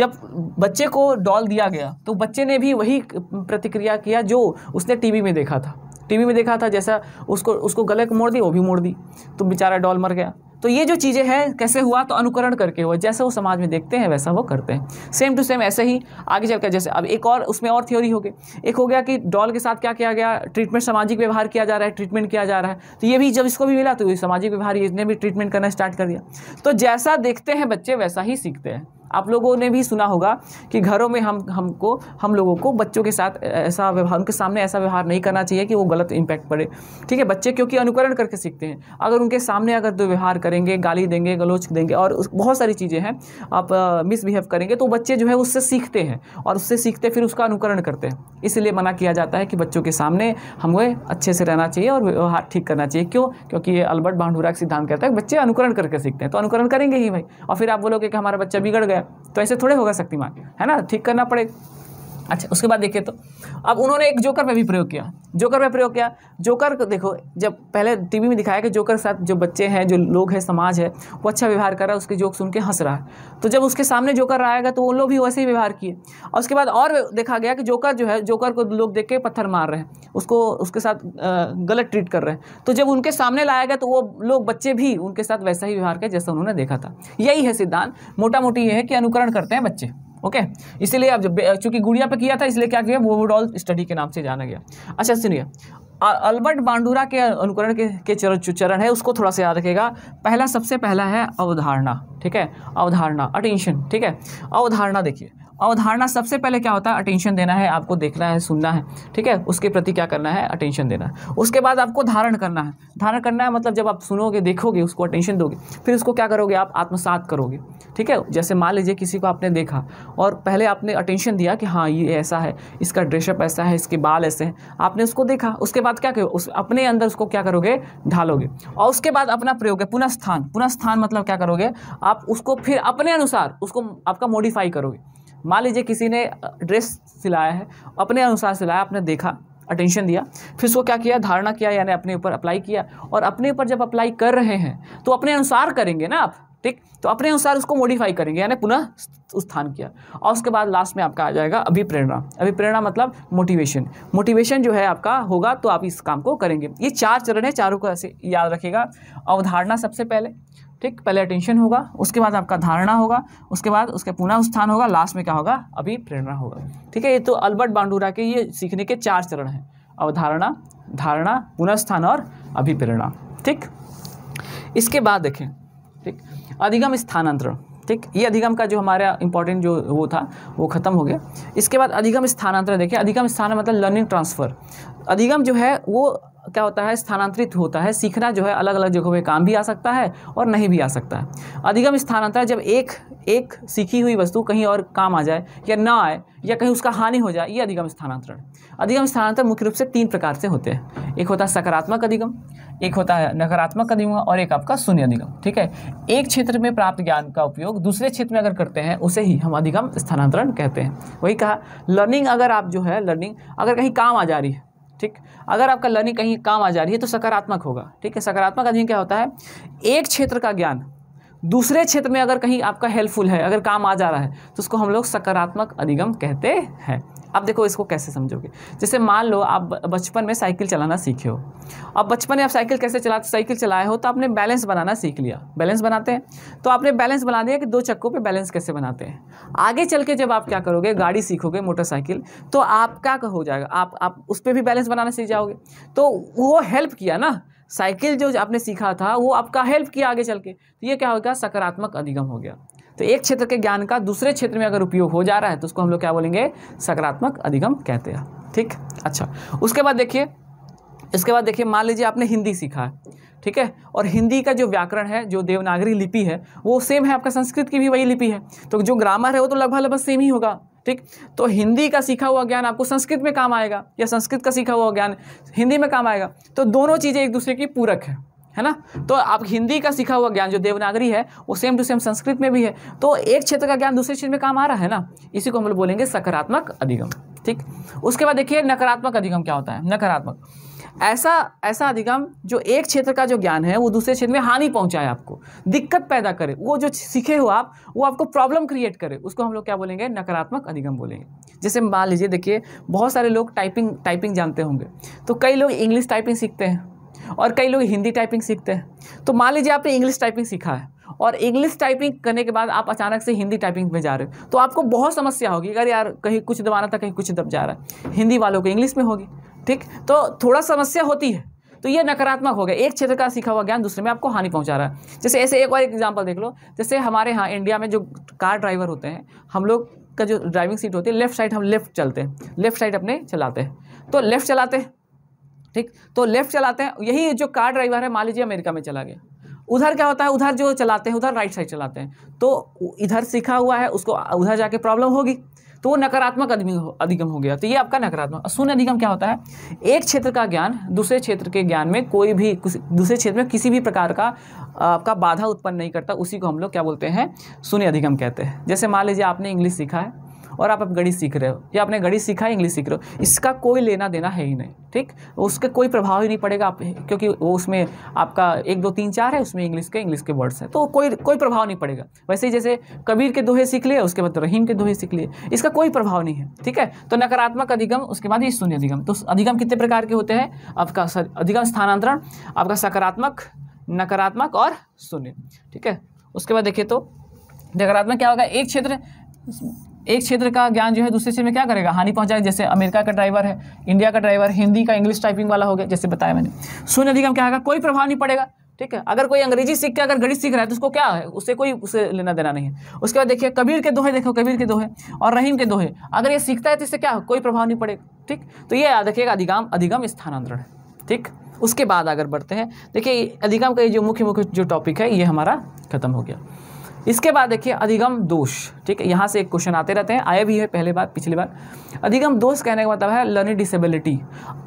जब बच्चे को डॉल दिया गया तो बच्चे ने भी वही प्रतिक्रिया किया जो उसने टीवी में देखा था टीवी में देखा था जैसा उसको उसको गले को मोड़ दी वो भी मोड़ दी तो बेचारा डॉल मर गया तो ये जो चीज़ें हैं कैसे हुआ तो अनुकरण करके हुआ जैसे वो समाज में देखते हैं वैसा वो करते हैं सेम टू सेम ऐसे ही आगे कर जैसे अब एक और उसमें और थ्योरी हो गई एक हो गया कि डॉल के साथ क्या किया गया ट्रीटमेंट सामाजिक व्यवहार किया जा रहा है ट्रीटमेंट किया जा रहा है तो ये भी जब इसको भी मिला तो सामाजिक व्यवहार इसने भी ट्रीटमेंट करना स्टार्ट कर दिया तो जैसा देखते हैं बच्चे वैसा ही सीखते हैं आप लोगों ने भी सुना होगा कि घरों में हम हमको हम लोगों को बच्चों के साथ ऐसा व्यवहार उनके सामने ऐसा व्यवहार नहीं करना चाहिए कि वो गलत इम्पैक्ट पड़े ठीक है बच्चे क्योंकि अनुकरण करके सीखते हैं अगर उनके सामने अगर दुर्व्यवहार करेंगे गाली देंगे गलोच देंगे और बहुत सारी चीज़ें हैं आप मिसबिहेव करेंगे तो बच्चे जो है उससे सीखते हैं और उससे सीखते फिर उसका अनुकरण करते हैं इसलिए मना किया जाता है कि बच्चों के सामने हमें अच्छे से रहना चाहिए और व्यवहार ठीक करना चाहिए क्यों क्योंकि ये अल्बर्ट भांडूरा का सिद्धांत कहता है बच्चे अनुकरण करके सीखते हैं तो अनुकरण करेंगे ही भाई और फिर आप बोलोगे कि हमारा बच्चा बिगड़ गया है तो ऐसे थोड़े होगा शक्तिमान है ना ठीक करना पड़ेगा अच्छा उसके बाद देखिए तो अब उन्होंने एक जोकर पे भी प्रयोग किया जोकर पे प्रयोग किया जोकर देखो जब पहले टीवी में दिखाया कि जोकर के साथ जो बच्चे हैं जो लोग हैं समाज है वो अच्छा व्यवहार कर रहा है उसके जोक सुन के हंस रहा है तो जब उसके सामने जोकर आएगा तो वो लोग भी वैसे ही व्यवहार किए और उसके बाद और देखा गया कि जोकर जो है जोकर को लोग देख के पत्थर मार रहे हैं उसको उसके साथ गलत ट्रीट कर रहे हैं तो जब उनके सामने लाया गया तो वो लोग बच्चे भी उनके साथ वैसा ही व्यवहार किया जैसा उन्होंने देखा था यही है सिद्धांत मोटा मोटी ये है कि अनुकरण करते हैं बच्चे ओके इसीलिए आप जब चूंकि गुड़िया पे किया था इसलिए क्या किया वोवडॉल स्टडी के नाम से जाना गया अच्छा सुनिए अल्बर्ट बांडूरा के अनुकरण के, के चरण चरण है उसको थोड़ा सा याद रखेगा पहला सबसे पहला है अवधारणा ठीक है अवधारणा अटेंशन ठीक है अवधारणा देखिए अवधारणा सबसे पहले क्या होता है अटेंशन देना है आपको देखना है सुनना है ठीक है उसके प्रति क्या करना है अटेंशन देना है उसके बाद आपको धारण करना है धारण करना है मतलब जब आप सुनोगे देखोगे उसको अटेंशन दोगे फिर उसको क्या करोगे आप आत्मसात करोगे ठीक है जैसे मान लीजिए किसी को आपने देखा और पहले आपने अटेंशन दिया कि हाँ ये ऐसा है इसका ड्रेसअप ऐसा है इसके बाल ऐसे हैं आपने उसको देखा उसके बाद क्या उस अपने अंदर उसको क्या करोगे ढालोगे और उसके बाद अपना प्रयोग है पुनः स्थान पुनः स्थान मतलब क्या करोगे आप उसको फिर अपने अनुसार उसको आपका मॉडिफाई करोगे मान लीजिए किसी ने ड्रेस सिलाया है अपने अनुसार सिलाया आपने देखा अटेंशन दिया फिर उसको क्या किया धारणा किया यानी अपने ऊपर अप्लाई किया और अपने ऊपर जब अप्लाई कर रहे हैं तो अपने अनुसार करेंगे ना आप ठीक तो अपने अनुसार उसको मॉडिफाई करेंगे यानी पुनः उत्थान किया और उसके बाद लास्ट में आपका आ जाएगा अभिप्रेरणा अभिप्रेरणा मतलब मोटिवेशन मोटिवेशन जो है आपका होगा तो आप इस काम को करेंगे ये चार चरण है चारों को ऐसे याद रखेगा अवधारणा सबसे पहले ठीक पहले अटेंशन होगा उसके बाद आपका धारणा होगा उसके बाद उसका पुनः स्थान होगा लास्ट में क्या होगा अभी प्रेरणा होगा ठीक है ये तो अल्बर्ट बांडूरा के ये सीखने के चार चरण हैं अवधारणा धारणा पुनस्थान और अभिप्रेरणा ठीक इसके बाद देखें ठीक अधिगम स्थानांतरण ठीक ये अधिगम का जो हमारा इंपॉर्टेंट जो वो था वो ख़त्म हो गया इसके बाद अधिगम स्थानांतरण देखें अधिगम स्थान मतलब लर्निंग ट्रांसफ़र अधिगम जो है वो क्या होता है स्थानांतरित होता है सीखना जो है अलग अलग जगहों पे काम भी आ सकता है और नहीं भी आ सकता है अधिगम स्थानांतरण जब एक एक सीखी हुई वस्तु कहीं और काम आ जाए या ना आए या कहीं उसका हानि हो जाए ये अधिगम स्थानांतरण अधिगम स्थानांतरण मुख्य रूप से तीन प्रकार से होते हैं एक होता है सकारात्मक अधिगम एक होता है नकारात्मक अधिगम और एक आपका शून्य अधिगम ठीक है एक क्षेत्र में प्राप्त ज्ञान का उपयोग दूसरे क्षेत्र में अगर करते हैं उसे ही हम अधिगम स्थानांतरण कहते हैं वही कहा लर्निंग अगर आप जो है लर्निंग अगर कहीं काम आ जा रही है ठीक अगर आपका लर्निंग कहीं काम आ जा रही है तो सकारात्मक होगा ठीक है सकारात्मक अधिन क्या होता है एक क्षेत्र का ज्ञान दूसरे क्षेत्र में अगर कहीं आपका हेल्पफुल है अगर काम आ जा रहा है तो उसको हम लोग सकारात्मक अधिगम कहते हैं अब देखो इसको कैसे समझोगे जैसे मान लो आप बचपन में साइकिल चलाना सीखे हो अब बचपन में आप साइकिल कैसे चला साइकिल चलाए हो तो आपने बैलेंस बनाना सीख लिया बैलेंस बनाते हैं तो आपने बैलेंस बना दिया कि दो चक्कों पर बैलेंस कैसे बनाते हैं आगे चल के जब आप क्या करोगे गाड़ी सीखोगे मोटरसाइकिल तो आप क्या हो जाएगा आप आप उस पर भी बैलेंस बनाना सीख जाओगे तो वो हेल्प किया ना साइकिल जो आपने सीखा था वो आपका हेल्प किया आगे चल के तो ये क्या होगा सकारात्मक अधिगम हो गया तो एक क्षेत्र के ज्ञान का दूसरे क्षेत्र में अगर उपयोग हो जा रहा है तो उसको हम लोग क्या बोलेंगे सकारात्मक अधिगम कहते हैं ठीक अच्छा उसके बाद देखिए इसके बाद देखिए मान लीजिए आपने हिंदी सीखा है ठीक है और हिंदी का जो व्याकरण है जो देवनागरी लिपि है वो सेम है आपका संस्कृत की भी वही लिपि है तो जो ग्रामर है वो तो लगभग लगभग सेम ही होगा ठीक तो हिंदी का सीखा हुआ ज्ञान आपको संस्कृत में काम आएगा या संस्कृत का सीखा हुआ ज्ञान हिंदी में काम आएगा तो दोनों चीज़ें एक दूसरे की पूरक है है ना तो आप हिंदी का सीखा हुआ ज्ञान जो देवनागरी है वो सेम टू सेम संस्कृत में भी है तो एक क्षेत्र का ज्ञान दूसरे क्षेत्र में काम आ रहा है ना इसी को हम लोग बोलेंगे सकारात्मक अधिगम ठीक उसके बाद देखिए नकारात्मक अधिगम क्या होता है नकारात्मक ऐसा ऐसा अधिगम जो एक क्षेत्र का जो ज्ञान है वो दूसरे क्षेत्र में हानि पहुंचाए आपको दिक्कत पैदा करे वो जो सीखे हो आप वो आपको प्रॉब्लम क्रिएट करे उसको हम लोग क्या बोलेंगे नकारात्मक अधिगम बोलेंगे जैसे मान लीजिए देखिए बहुत सारे लोग टाइपिंग टाइपिंग जानते होंगे तो कई लोग इंग्लिश टाइपिंग सीखते हैं और कई लोग हिंदी टाइपिंग सीखते हैं तो मान लीजिए आपने इंग्लिश टाइपिंग सीखा है और इंग्लिश टाइपिंग करने के बाद आप अचानक से हिंदी टाइपिंग में जा रहे हो तो आपको बहुत समस्या होगी अगर यार कहीं कुछ दबाना था कहीं कुछ दब जा रहा है हिंदी वालों को इंग्लिश में होगी ठीक तो थोड़ा समस्या होती है तो ये नकारात्मक हो गया एक क्षेत्र का सीखा हुआ ज्ञान दूसरे में आपको हानि पहुंचा रहा है जैसे ऐसे एक और एग्जाम्पल देख लो जैसे हमारे यहाँ इंडिया में जो कार ड्राइवर होते हैं हम लोग का जो ड्राइविंग सीट होती है लेफ्ट साइड हम लेफ्ट चलते हैं लेफ्ट साइड अपने चलाते हैं तो लेफ्ट चलाते हैं ठीक तो लेफ्ट चलाते हैं यही जो कार ड्राइवर है मान लीजिए अमेरिका में चला गया उधर क्या होता है उधर जो चलाते हैं उधर राइट साइड चलाते हैं तो इधर सीखा हुआ है उसको उधर जाके प्रॉब्लम होगी तो वो नकारात्मक अधिगम हो गया तो ये आपका नकारात्मक शून्य अधिगम क्या होता है एक क्षेत्र का ज्ञान दूसरे क्षेत्र के ज्ञान में कोई भी दूसरे क्षेत्र में किसी भी प्रकार का आपका बाधा उत्पन्न नहीं करता उसी को हम लोग क्या बोलते हैं शून्य अधिगम कहते हैं जैसे मान लीजिए आपने इंग्लिश सीखा है और आप अब गणित सीख रहे हो या आपने गणित सीखा है इंग्लिश सीख रहे हो इसका कोई लेना देना है ही नहीं ठीक उसके कोई प्रभाव ही नहीं पड़ेगा आप क्योंकि वो उसमें आपका एक दो तीन चार है उसमें इंग्लिश के इंग्लिश के वर्ड्स हैं तो कोई कोई प्रभाव नहीं पड़ेगा वैसे ही जैसे कबीर के दोहे सीख लिए उसके बाद रहीम के दोहे सीख लिए इसका कोई प्रभाव नहीं है ठीक है तो नकारात्मक अधिगम उसके बाद ये शून्य अधिगम तो अधिगम कितने प्रकार के होते हैं आपका अधिगम स्थानांतरण आपका सकारात्मक नकारात्मक और शून्य ठीक है उसके बाद देखिए तो नकारात्मक क्या होगा एक क्षेत्र एक क्षेत्र का ज्ञान जो है दूसरे क्षेत्र में क्या करेगा हानि पहुंचाएगा जैसे अमेरिका का ड्राइवर है इंडिया का ड्राइवर हिंदी का इंग्लिश टाइपिंग वाला हो गया जैसे बताया मैंने शून्य अधिगम क्या होगा कोई प्रभाव नहीं पड़ेगा ठीक है अगर कोई अंग्रेजी सीख के अगर गणित सीख रहा है तो उसको क्या है उससे कोई उसे लेना देना नहीं है उसके बाद देखिए कबीर के दोहे देखो कबीर के दोहे और रहीम के दोहे अगर ये सीखता है तो इससे क्या हो? कोई प्रभाव नहीं पड़ेगा ठीक तो ये याद रखिएगा अधिगम अधिगम स्थानांतरण है ठीक उसके बाद अगर बढ़ते हैं देखिए अधिगम का ये जो मुख्य मुख्य जो टॉपिक है ये हमारा खत्म हो गया इसके बाद देखिए अधिगम दोष ठीक है यहाँ से एक क्वेश्चन आते रहते हैं आए भी है पहले बार पिछली बार अधिगम दोष कहने का मतलब है लर्निंग डिसेबिलिटी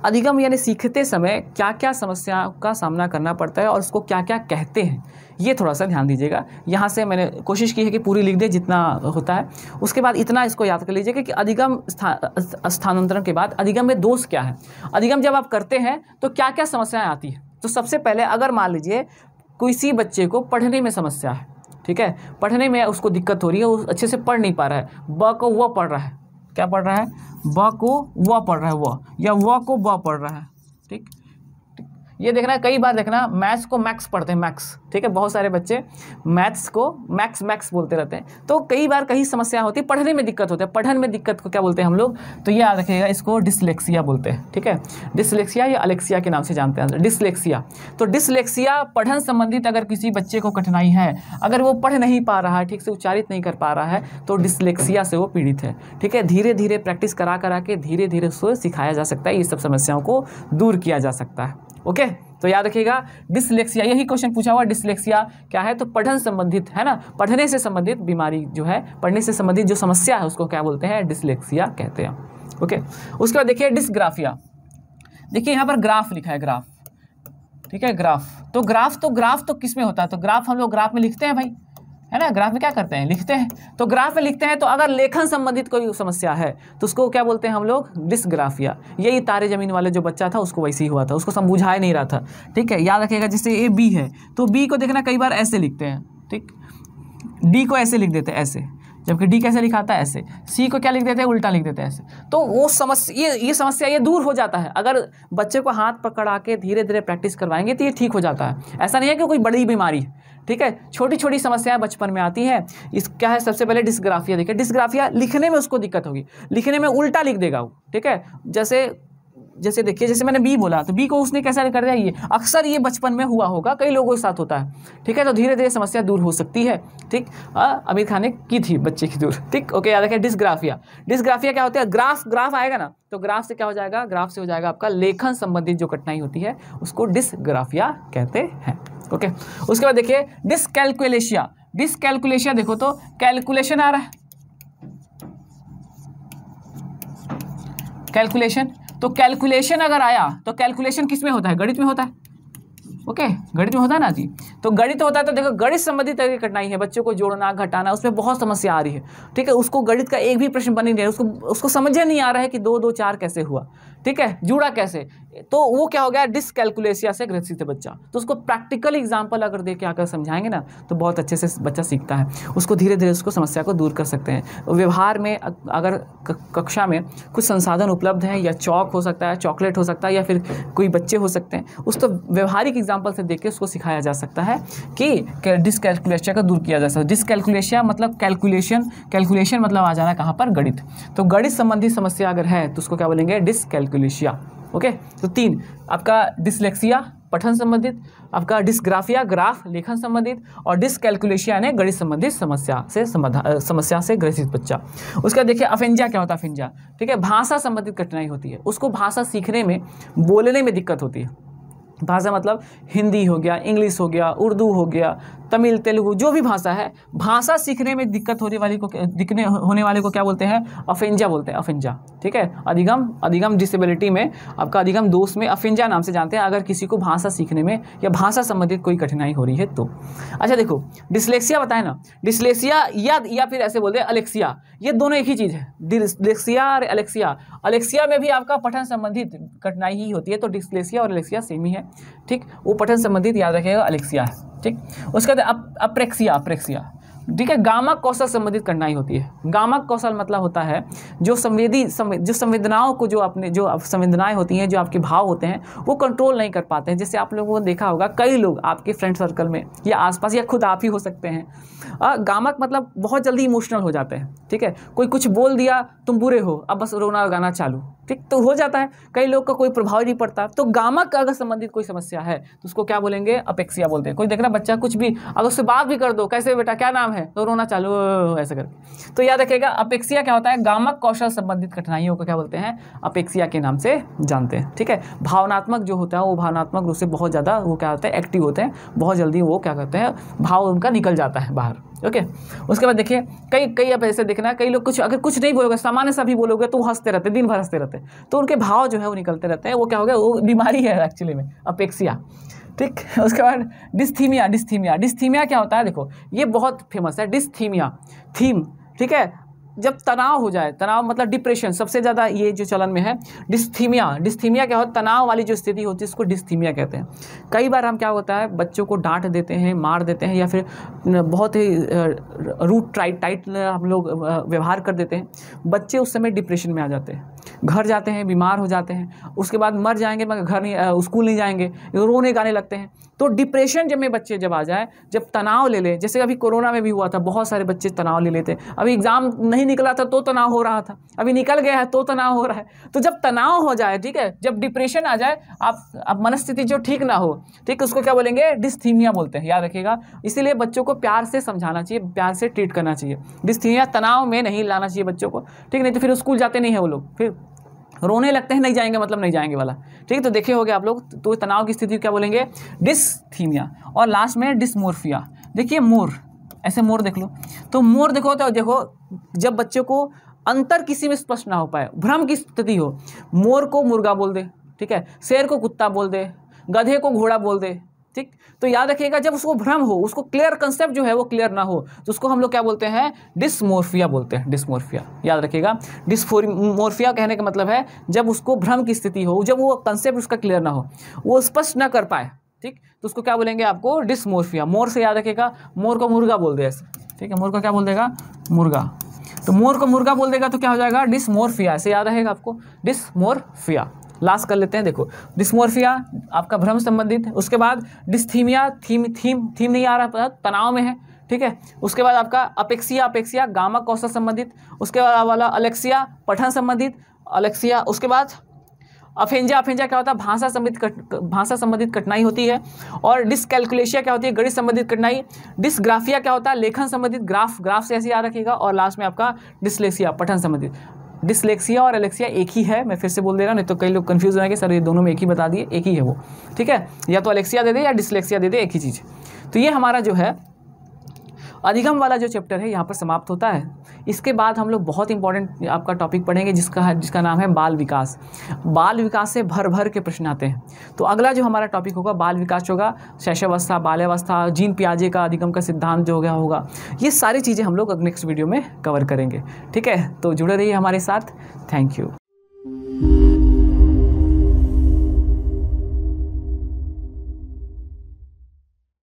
अधिगम यानी सीखते समय क्या क्या समस्या का सामना करना पड़ता है और उसको क्या क्या कहते हैं ये थोड़ा सा ध्यान दीजिएगा यहाँ से मैंने कोशिश की है कि पूरी लिख दे जितना होता है उसके बाद इतना इसको याद कर लीजिएगा कि अधिगम स्थानांतरण के बाद अधिगम में दोष क्या है अधिगम जब आप करते हैं तो क्या क्या समस्याएँ आती हैं तो सबसे पहले अगर मान लीजिए किसी बच्चे को पढ़ने में समस्या है ठीक है पढ़ने में उसको दिक्कत हो रही है वो अच्छे से पढ़ नहीं पा रहा है ब को वह पढ़ रहा है क्या पढ़ रहा है ब को व पढ़ रहा है व या व को ब पढ़ रहा है ठीक ये देखना कई बार देखना मैथ्स को मैक्स पढ़ते हैं मैक्स ठीक है बहुत सारे बच्चे मैथ्स को मैक्स मैक्स बोलते रहते हैं तो कई बार कई समस्या होती है पढ़ने में दिक्कत होती है पढ़ने में दिक्कत को क्या बोलते हैं हम लोग तो ये याद रखिएगा इसको डिसलेक्सिया बोलते हैं ठीक है डिसलेक्सिया या अलेक्सिया के नाम से जानते हैं डिसलेक्सिया तो डिसलेक्सिया पढ़न संबंधित अगर किसी बच्चे को कठिनाई है अगर वो पढ़ नहीं पा रहा है ठीक से उच्चारित नहीं कर पा रहा है तो डिसलेक्सिया से वो पीड़ित है ठीक है धीरे धीरे प्रैक्टिस करा करा के धीरे धीरे उसको सिखाया जा सकता है ये सब समस्याओं को दूर किया जा सकता है ओके तो याद रखिएगा डिसलेक्सिया यही क्वेश्चन पूछा हुआ डिसलेक्सिया क्या है तो पढ़न संबंधित है ना पढ़ने से संबंधित बीमारी जो है पढ़ने से संबंधित जो समस्या है उसको क्या बोलते हैं डिसलेक्सिया कहते हैं ओके उसके बाद देखिए डिसग्राफिया देखिए यहाँ पर ग्राफ लिखा है ग्राफ ठीक है ग्राफ तो ग्राफ तो ग्राफ तो किस में होता है तो ग्राफ हम लोग ग्राफ में लिखते हैं भाई है ना ग्राफ में क्या करते हैं लिखते हैं तो ग्राफ में लिखते हैं तो अगर लेखन संबंधित कोई समस्या है तो उसको क्या बोलते हैं हम लोग डिसग्राफिया यही तारे ज़मीन वाले जो बच्चा था उसको वैसे ही हुआ था उसको समझा ही नहीं रहा था ठीक है याद रखेगा जैसे ए बी है तो बी को देखना कई बार ऐसे लिखते हैं ठीक डी को ऐसे लिख देते हैं ऐसे जबकि डी कैसे लिखाता है ऐसे सी को क्या लिख देते हैं उल्टा लिख देते हैं ऐसे तो वो समस्या ये ये समस्या ये दूर हो जाता है अगर बच्चे को हाथ पकड़ा के धीरे धीरे प्रैक्टिस करवाएंगे तो ये ठीक हो जाता है ऐसा नहीं है कि कोई बड़ी बीमारी ठीक है छोटी छोटी समस्याएं बचपन में आती हैं इस क्या है सबसे पहले डिस्ग्राफिया देखिए डिस्ग्राफिया लिखने में उसको दिक्कत होगी लिखने में उल्टा लिख देगा वो ठीक है जैसे जैसे देखिए जैसे मैंने बी बोला तो बी को उसने कैसा कर दिया ये अक्सर ये बचपन में हुआ होगा कई लोगों के साथ होता है ठीक है तो धीरे धीरे समस्या दूर हो सकती है ठीक हाँ, अमीर खान ने की थी बच्चे की दूर ठीक ओके याद रखें डिस्ग्राफिया डिस्ग्राफिया क्या होता है ग्राफ ग्राफ आएगा ना तो ग्राफ से क्या हो जाएगा ग्राफ से हो जाएगा आपका लेखन संबंधित जो कठिनाई होती है उसको डिस्ग्राफिया कहते हैं ओके उसके बाद देखिए डिस्कैलकुलेशिया डिस्कैलकुलेशिया देखो तो कैलकुलेशन आ रहा है कैलकुलेशन तो कैलकुलेशन अगर आया तो कैलकुलेशन किस में होता है गणित में होता है ओके okay, गणित में होता है ना जी तो गणित होता है तो देखो गणित संबंधित की कठिनाई है बच्चों को जोड़ना घटाना उसमें बहुत समस्या आ रही है ठीक है उसको गणित का एक भी प्रश्न बनी नहीं उसको उसको समझ नहीं आ रहा है कि दो दो चार कैसे हुआ ठीक है जुड़ा कैसे तो वो क्या हो गया डिसकैलकुलेसिया से ग्रसित है बच्चा तो उसको प्रैक्टिकल एग्जाम्पल अगर दे के आकर समझाएंगे ना तो बहुत अच्छे से बच्चा सीखता है उसको धीरे धीरे उसको समस्या को दूर कर सकते हैं व्यवहार में अगर कक्षा में कुछ संसाधन उपलब्ध हैं या चौक हो सकता है चॉकलेट हो सकता है या फिर कोई बच्चे हो सकते हैं उस तो व्यवहारिक एग्जाम्पल से देख के उसको सिखाया जा सकता है कि डिसकैलकुलेशिया को दूर किया जा सकता है डिसकैलकुलेशिया मतलब कैलकुलेशन कैलकुलेशन मतलब आ जाना कहाँ पर गणित तो गणित संबंधी समस्या अगर है तो उसको क्या बोलेंगे डिसकैलकुल ग्लिशिया ओके तो तीन आपका डिसलेक्सिया पठन संबंधित आपका डिस्ग्राफिया ग्राफ लेखन संबंधित और डिस्कैलकुलेशिया यानी गणित संबंधित समस्या से समस्या से ग्रसित बच्चा उसका देखिए अफेंजा क्या होता है अफेंजा ठीक है भाषा संबंधित कठिनाई होती है उसको भाषा सीखने में बोलने में दिक्कत होती है भाषा मतलब हिंदी हो गया इंग्लिश हो गया उर्दू हो गया तमिल तेलुगु जो भी भाषा है भाषा सीखने में दिक्कत होने वाली को दिखने होने वाले को क्या बोलते हैं अफेंजा बोलते हैं अफेंजा ठीक है अधिगम अधिगम डिसेबिलिटी में आपका अधिगम दोष में अफेंजा नाम से जानते हैं अगर किसी को भाषा सीखने में या भाषा संबंधित कोई कठिनाई हो रही है तो अच्छा देखो डिसलेक्सिया बताए ना डिसलेक्सिया या या फिर ऐसे बोलते हैं अलेक्सिया ये दोनों एक ही चीज़ है डिस्लेक्सिया और एलेक्सिया अलेक्सिया में भी आपका पठन संबंधित कठिनाई ही होती है तो डिस्लेक्सिया और एलेक्सिया सेम ही है ठीक वो पठन संबंधित याद रखिएगा अलेक्सिया है ठीक उसके बाद अप अप्रेक्सिया अप्रेक्सिया ठीक है गामक कौशल संबंधित कठिनाई होती है गामक कौशल मतलब होता है जो संवेदी जो संवेदनाओं को जो अपने जो संवेदनाएं होती हैं जो आपके भाव होते हैं वो कंट्रोल नहीं कर पाते हैं जैसे आप लोगों को देखा होगा कई लोग आपके फ्रेंड सर्कल में या आसपास या खुद आप ही हो सकते हैं गामक मतलब बहुत जल्दी इमोशनल हो जाते हैं ठीक है कोई कुछ बोल दिया तुम बुरे हो अब बस रोना गाना चालू ठीक तो हो जाता है कई लोग का कोई प्रभाव नहीं पड़ता तो गामक का अगर संबंधित कोई समस्या है तो उसको क्या बोलेंगे अपेक्षिया बोलते हैं कोई देखना बच्चा कुछ भी अगर उससे बात भी कर दो कैसे बेटा क्या नाम है तो रोना चालू ऐसा करके तो याद रखिएगा अपेक्षिया क्या होता है गामक कौशल संबंधित कठिनाइयों को क्या बोलते हैं अपेक्षिया के नाम से जानते हैं ठीक है भावनात्मक जो होता है वो भावनात्मक रूप से बहुत ज़्यादा वो क्या होता है एक्टिव होते हैं बहुत जल्दी वो क्या करते हैं भाव उनका निकल जाता है बाहर ओके okay. उसके बाद देखिए कई कई अब ऐसे देखना कई लोग कुछ अगर कुछ नहीं बोलोगे सामान्य सा भी बोलोगे तो वो हंसते रहते दिन भर हंसते रहते तो उनके भाव जो है वो निकलते रहते हैं वो क्या हो गया वो बीमारी है एक्चुअली में अपेक्षिया ठीक (laughs) उसके बाद डिस्थीमिया डिस्थीमिया डिस्थीमिया क्या होता है देखो ये बहुत फेमस है डिस्थीमिया थीम ठीक है जब तनाव हो जाए तनाव मतलब डिप्रेशन सबसे ज़्यादा ये जो चलन में है डिस्थीमिया डिस्थीमिया क्या होता है तनाव वाली जो स्थिति होती है इसको डिस्थीमिया कहते हैं कई बार हम क्या होता है बच्चों को डांट देते हैं मार देते हैं या फिर बहुत ही रूट टाइट टाइट हम लोग व्यवहार कर देते हैं बच्चे उस समय डिप्रेशन में आ जाते हैं घर जाते हैं बीमार हो जाते हैं उसके बाद मर जाएंगे मगर घर नहीं स्कूल नहीं जाएंगे रोने गाने लगते हैं तो डिप्रेशन जब में बच्चे जब आ जाए जब तनाव ले लें जैसे अभी कोरोना में भी हुआ था बहुत सारे बच्चे तनाव ले लेते हैं अभी एग्ज़ाम नहीं निकला था तो तनाव हो रहा था अभी निकल गया है तो तनाव हो रहा है तो जब तनाव हो जाए ठीक है जब डिप्रेशन आ जाए आप आप मनस्थिति जो ठीक ना हो ठीक उसको क्या बोलेंगे डिस्थीमिया बोलते हैं याद रखिएगा इसीलिए बच्चों को प्यार से समझाना चाहिए प्यार से ट्रीट करना चाहिए डिस्थीमिया तनाव में नहीं लाना चाहिए बच्चों को ठीक नहीं तो फिर स्कूल जाते नहीं है वो लोग फिर रोने लगते हैं नहीं जाएंगे मतलब नहीं जाएंगे वाला ठीक है तो देखे हो गया आप लोग तो तनाव की स्थिति क्या बोलेंगे डिसथीमिया और लास्ट में डिसमोर्फिया देखिए मोर ऐसे मोर देख लो तो मोर देखो तो देखो जब बच्चे को अंतर किसी में स्पष्ट ना हो पाए भ्रम की स्थिति हो मोर को मुर्गा बोल दे ठीक है शेर को कुत्ता बोल दे गधे को घोड़ा बोल दे ठीक तो याद रखिएगा जब उसको भ्रम हो उसको क्लियर कंसेप्ट जो है वो क्लियर ना हो तो उसको हम लोग क्या बोलते हैं डिसमोर्फिया बोलते हैं डिसमोर्फिया याद रखिएगा डिसमोर्फिया कहने का मतलब है जब उसको भ्रम की स्थिति हो जब वो कंसेप्ट उसका क्लियर ना हो वो स्पष्ट ना कर पाए ठीक तो उसको क्या बोलेंगे आपको डिसमोर्फिया मोर से याद रखेगा मोर को मुर्गा बोल दे ऐसे ठीक है मोर को क्या बोल देगा मुर्गा तो मोर को मुर्गा बोल देगा तो क्या हो जाएगा डिसमोर्फिया ऐसे याद रहेगा आपको डिसमोर्फिया लास्ट कर लेते हैं देखो डिस्मोर्फिया आपका भ्रम संबंधित है उसके बाद डिस्थीमिया थीम थीम थीम नहीं आ रहा तनाव में है ठीक है उसके बाद आपका अपेक्सिया अपेक्सिया गामा कौशल संबंधित उसके बाद वाला अलेक्सिया पठन संबंधित अलेक्सिया उसके बाद अफेंजा अफेंजा क्या होता है भाषा संबंधित भाषा संबंधित कठिनाई होती है और डिसकैलकुलेशिया क्या होती है गणित संबंधित कठिनाई डिसग्राफिया क्या होता है लेखन संबंधित ग्राफ ग्राफ से ऐसे याद रखिएगा और लास्ट में आपका डिसलेसिया पठन संबंधित डिसलेक्सिया और एलेक्सिया एक ही है मैं फिर से बोल दे रहा हूँ नहीं तो कई लोग कन्फ्यूज़ होंगे सर ये दोनों में एक ही बता दिए एक ही है वो ठीक है या तो एलेक्सिया दे दे या डिसलेक्सिया दे दे एक ही चीज़ तो ये हमारा जो है अधिगम वाला जो चैप्टर है यहाँ पर समाप्त होता है इसके बाद हम लोग बहुत इंपॉर्टेंट आपका टॉपिक पढ़ेंगे जिसका जिसका नाम है बाल विकास बाल विकास से भर भर के प्रश्न आते हैं तो अगला जो हमारा टॉपिक होगा बाल विकास होगा शैशवावस्था बाल्यावस्था जीन पियाजे का अधिगम का सिद्धांत जो हो गया होगा ये सारी चीज़ें हम लोग नेक्स्ट वीडियो में कवर करेंगे ठीक है तो जुड़े रहिए हमारे साथ थैंक यू